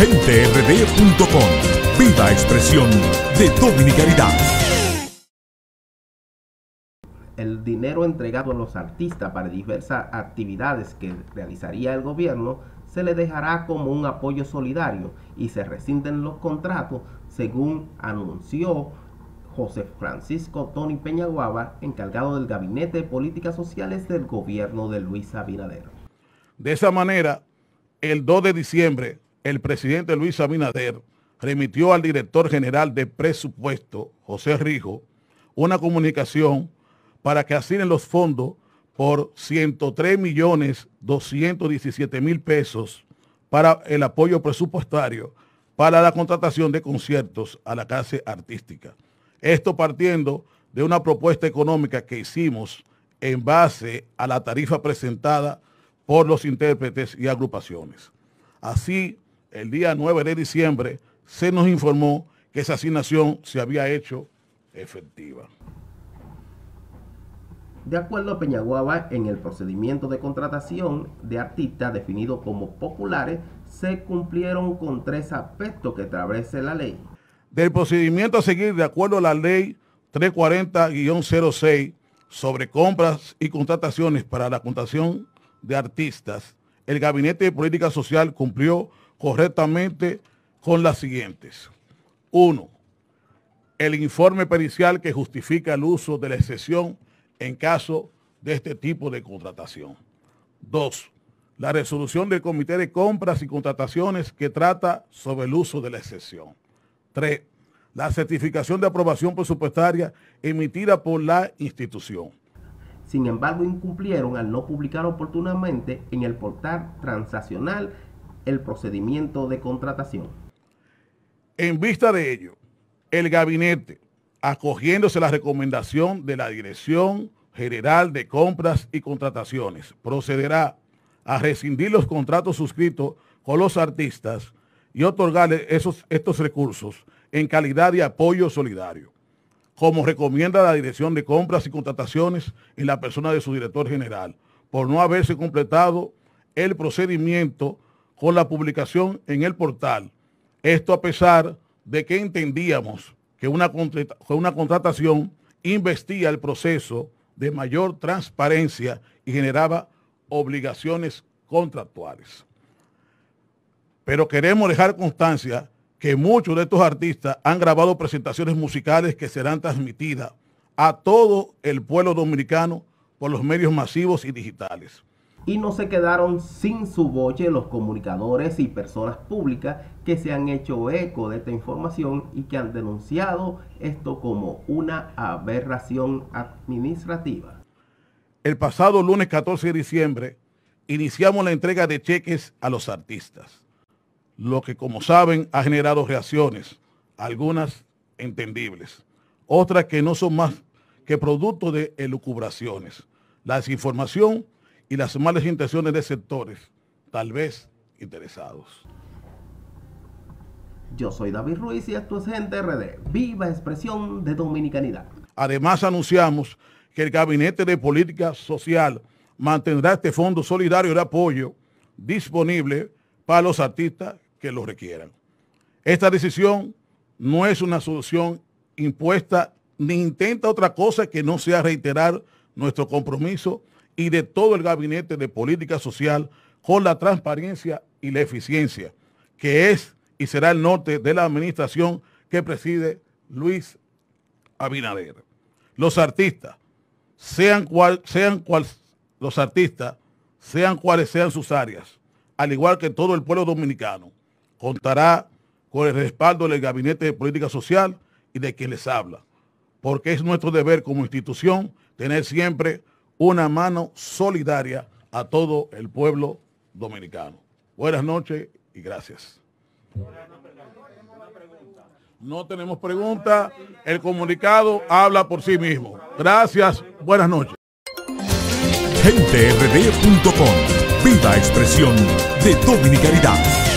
genterd.com. Viva expresión de dominicanidad. El dinero entregado a los artistas para diversas actividades que realizaría el gobierno se le dejará como un apoyo solidario y se rescinden los contratos, según anunció José Francisco Tony Peñaguaba, encargado del Gabinete de Políticas Sociales del gobierno de Luis Abinader. De esa manera, el 2 de diciembre el presidente Luis Abinader remitió al director general de presupuesto, José Rijo, una comunicación para que asignen los fondos por 103 millones 217 mil pesos para el apoyo presupuestario para la contratación de conciertos a la clase artística. Esto partiendo de una propuesta económica que hicimos en base a la tarifa presentada por los intérpretes y agrupaciones. Así, el día 9 de diciembre, se nos informó que esa asignación se había hecho efectiva. De acuerdo a Peñaguaba, en el procedimiento de contratación de artistas definido como populares, se cumplieron con tres aspectos que establece la ley. Del procedimiento a seguir, de acuerdo a la ley 340-06 sobre compras y contrataciones para la contratación de artistas, el Gabinete de Política Social cumplió correctamente con las siguientes. Uno, el informe pericial que justifica el uso de la excepción en caso de este tipo de contratación. Dos, la resolución del Comité de Compras y Contrataciones que trata sobre el uso de la excepción. Tres, la certificación de aprobación presupuestaria emitida por la institución. Sin embargo, incumplieron al no publicar oportunamente en el portal transaccional el procedimiento de contratación. En vista de ello, el gabinete, acogiéndose a la recomendación de la Dirección General de Compras y Contrataciones, procederá a rescindir los contratos suscritos con los artistas y otorgarles esos, estos recursos en calidad de apoyo solidario, como recomienda la Dirección de Compras y Contrataciones en la persona de su director general, por no haberse completado el procedimiento con la publicación en el portal. Esto a pesar de que entendíamos que una, una contratación investía el proceso de mayor transparencia y generaba obligaciones contractuales. Pero queremos dejar constancia que muchos de estos artistas han grabado presentaciones musicales que serán transmitidas a todo el pueblo dominicano por los medios masivos y digitales y no se quedaron sin su boche los comunicadores y personas públicas que se han hecho eco de esta información y que han denunciado esto como una aberración administrativa. El pasado lunes 14 de diciembre iniciamos la entrega de cheques a los artistas, lo que como saben ha generado reacciones, algunas entendibles, otras que no son más que producto de elucubraciones, la desinformación y las malas intenciones de sectores, tal vez interesados. Yo soy David Ruiz y esto es Gente RD, viva expresión de dominicanidad. Además anunciamos que el Gabinete de Política Social mantendrá este fondo solidario de apoyo disponible para los artistas que lo requieran. Esta decisión no es una solución impuesta ni intenta otra cosa que no sea reiterar nuestro compromiso y de todo el gabinete de política social con la transparencia y la eficiencia, que es y será el norte de la administración que preside Luis Abinader. Los artistas, sean sean los artistas, sean cuales sean sus áreas, al igual que todo el pueblo dominicano, contará con el respaldo del Gabinete de Política Social y de quien les habla, porque es nuestro deber como institución tener siempre una mano solidaria a todo el pueblo dominicano. Buenas noches y gracias. No tenemos preguntas. El comunicado habla por sí mismo. Gracias. Buenas noches. expresión de